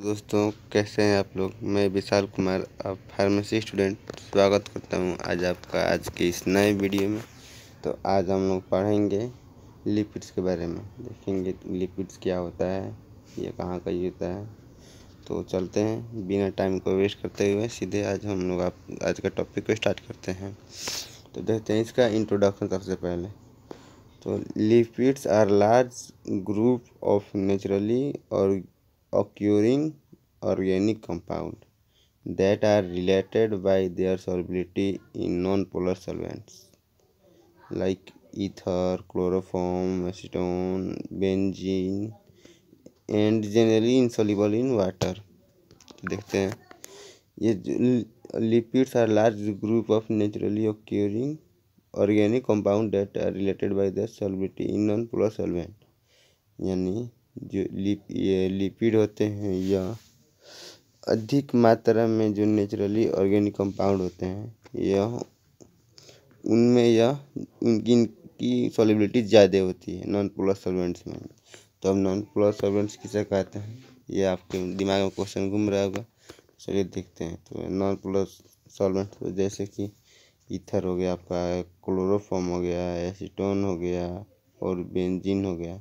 दोस्तों कैसे हैं आप लोग मैं विशाल कुमार आप फार्मेसी स्टूडेंट स्वागत करता हूं आज आपका आज के इस नए वीडियो में तो आज हम लोग पढ़ेंगे लिपिड्स के बारे में देखेंगे लिपिड्स क्या होता है ये कहाँ का ये होता है तो चलते हैं बिना टाइम को वेस्ट करते हुए सीधे आज हम लोग आप आज का टॉपिक को स्टार्ट करते हैं तो देखते हैं इसका इंट्रोडक्शन सबसे पहले तो lipids are large group of naturally और occurring organic compounds that are related by their solubility in non-polar solvents like ether, chloroform, acetone, benzene and generally insoluble in water. देखते हैं ये lipids are large group of naturally occurring organic compound that are related by their solubility in non-polar solvent यानी जो lip ये lipid होते हैं या अधिक मात्रा में जो नेचुरली ऑर्गेनिक कंपाउंड होते हैं यह उनमें यह उनकी इनकी सॉलिबिलिटी ज़्यादा होती है नॉन पोलर सॉल्वेंट्स में तो अब नॉन पोलर सॉल्वेंट्स किसे कहते हैं यह आपके दिमाग में क्वेश्चन घूम रहा होगा चलिए देखते हैं तो नॉन पोलर सॉल्वेंट्स तो जैसे कि ईथर हो गया आपका क्लोरोफॉर्म हो गया एसीटोन हो गया और बेंजीन हो गया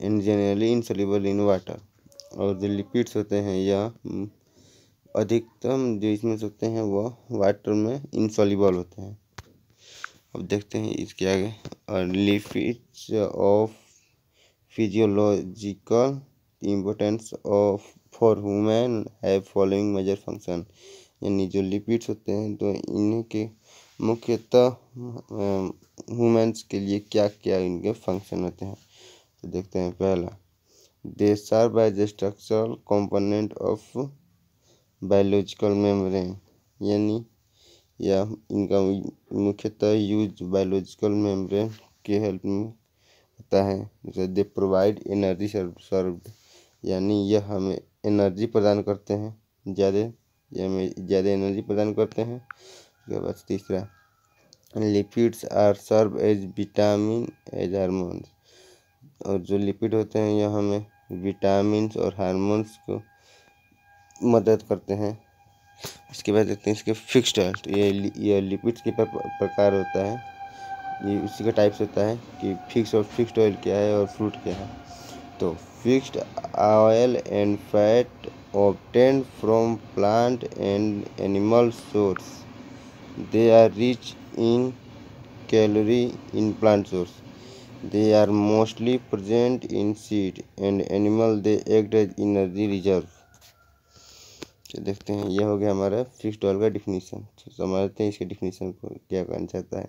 and generally insoluble in water और जो लिपिड्स होते हैं या हम्म, अधिकतम जो इसमें होते हैं वह वाटर में इनसॉल्यूबल होते हैं अब देखते हैं इसके आगे और lipids of physiological importance of for human है फॉलोइंग मेजर फंक्शन यानी जो लिपिड्स होते हैं तो इनके मुख्यतः वुमेंस हम्म, के लिए क्या क्या इनके फंक्शन होते हैं तो देखते हैं पहला they serve by the structural component of biological membrane यानी या इनका मुख्यतः यूज बायोलॉजिकल मेम्ब्रेन के हेल्प में होता है दे प्रोवाइड एनर्जी सर्व्ड यानी यह हमें एनर्जी प्रदान करते हैं ज़्यादा या हमें ज़्यादा एनर्जी प्रदान करते हैं उसके बाद तीसरा lipids are serve as vitamin as hormones और जो लिपिड होते हैं यह हमें विटामिन और हारमोन्स को मदद करते हैं इसके बाद देखते हैं इसके फिक्स्ड ऑयल ये ये लिपिड्स के प्रकार होता है ये उसी का टाइप्स होता है कि फिक्स और फिक्स्ड ऑयल क्या है और फ्रूट क्या है तो fixed oil and fat obtain from plant and animal source they are rich in calorie in plant source They are mostly present in seed and animal they act as energy reserve. तो देखते हैं ये हो गया हमारा fix oil का definition तो समझते हैं इसके डिफिनीसन को क्या कहना चाहता है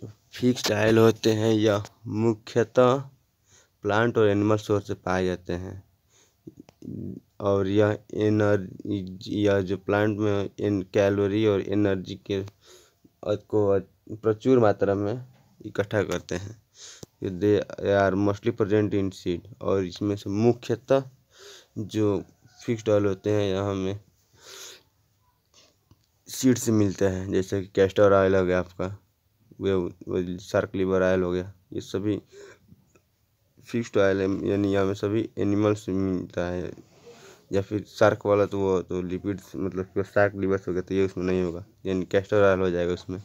तो फिक्स ऑयल होते हैं या मुख्यतः प्लांट और एनिमल सोर्स से पाए जाते हैं और यह एनर्जी या जो प्लांट में इन कैलोरी और एनर्जी के को प्रचुर मात्रा में इकट्ठा करते हैं they are mostly present in seed और इसमें से मुख्यतः जो फिक्स्ड ऑयल होते हैं यहाँ में सीड से मिलते हैं जैसे कि कैस्टर ऑयल हो गया आपका वे शार्क लिवर ऑयल हो गया ये सभी फिक्स्ड ऑयल यानी यहाँ में सभी एनिमल्स से मिलता है या फिर शार्क वाला तो वो तो लिपिड मतलब शार्क लिवर्स हो गया तो ये उसमें नहीं होगा यानी कैस्टर ऑयल हो जाएगा उसमें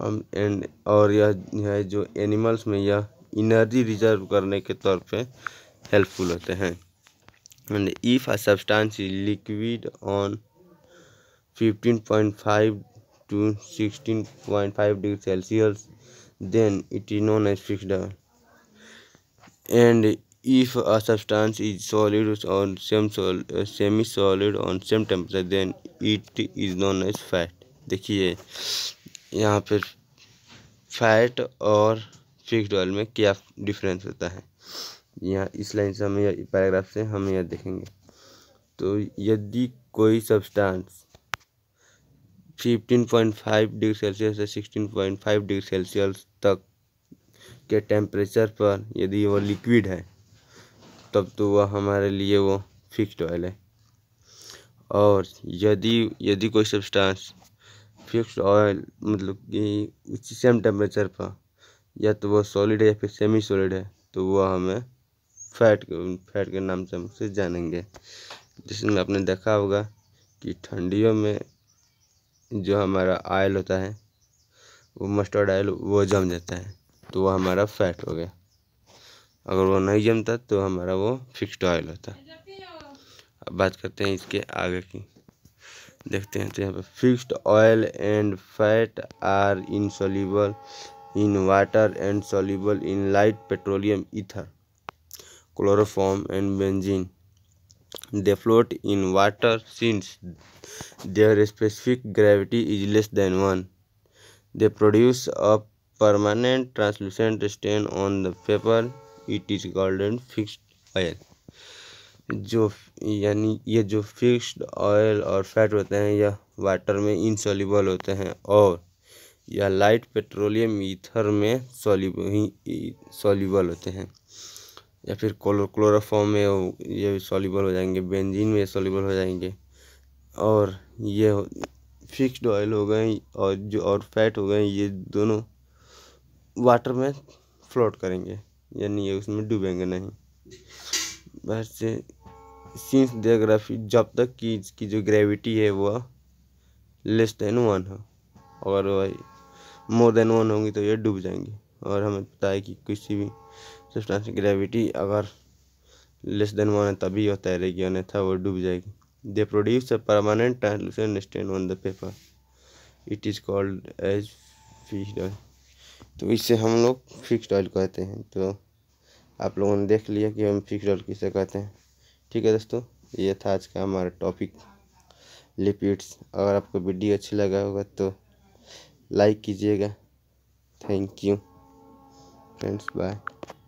एंड और यह है जो एनिमल्स में यह इनर्जी रिजर्व करने के तौर पे हेल्पफुल होते हैं and if a substance is liquid on 15.5 to 16.5 degree Celsius then it is known as fix and if a substance is solid on same semi solid on same temperature then it is known as fat देखिए यहाँ पर fat और fixed oil में क्या difference होता है यहाँ इस लाइन से हम पैराग्राफ से हम यह देखेंगे तो यदि कोई सब्सटेंस 15.5 डिग्री सेल्सियस से 16.5 डिग्री सेल्सियस तक के टेम्परेचर पर यदि वो लिक्विड है तब तो वह हमारे लिए वो फिक्स्ड ऑयल है और यदि यदि कोई सब्सटेंस फिक्स्ड ऑयल मतलब कि उसी सेम टेम्परेचर पर या तो वो सॉलिड है या फिर सेमी सॉलिड है तो वह हमें फैट फैट के नाम से हम उसे जानेंगे जिसमें आपने देखा होगा कि ठंडियों में जो हमारा ऑयल होता है वो मस्टर्ड ऑयल वो जम जाता है तो वह हमारा फैट हो गया अगर वो नहीं जमता तो हमारा वो फिक्स्ड ऑयल होता अब बात करते हैं इसके आगे की देखते हैं तो यहाँ पे fixed oil and fat are in insoluble in water and soluble in light petroleum ether chloroform and benzene they float in water since their specific gravity is less than one they produce a permanent translucent stain on the paper it is golden fixed oil जो यानी ये जो fixed oil और fat होते हैं यह water में insoluble होते हैं और यह लाइट पेट्रोलियम ईथर में सॉल्युबल होते हैं या फिर क्लोरो क्लोरोफॉर्म में ये सॉल्युबल हो जाएंगे बेंजीन में सॉल्युबल हो जाएंगे और ये फिक्स्ड ऑयल हो गए और जो और फैट हो गए ये दोनों वाटर में फ्लोट करेंगे यानी ये उसमें डूबेंगे नहीं बस सिंस दियोग्राफी जब तक कि इसकी जो ग्रेविटी है वह लेस देन वन हो अगर मोर देन वन होंगी तो ये डूब जाएंगी और हमें पता है कि किसी भी सब्सटेंस की ग्रेविटी अगर लेस देन वन है तभी वह तैरेगी अन्यथा वह डूब जाएगी they produce a permanent translucent stain on the paper it is called as fix oil तो इसे हम लोग फिक्स ऑयल कहते हैं तो आप लोगों ने देख लिया कि हम फिक्स ऑयल किसे कहते हैं ठीक है दोस्तों ये था आज का हमारा टॉपिक लिपिड्स अगर आपको वीडियो अच्छा लगा होगा तो लाइक कीजिएगा थैंक यू फ्रेंड्स बाय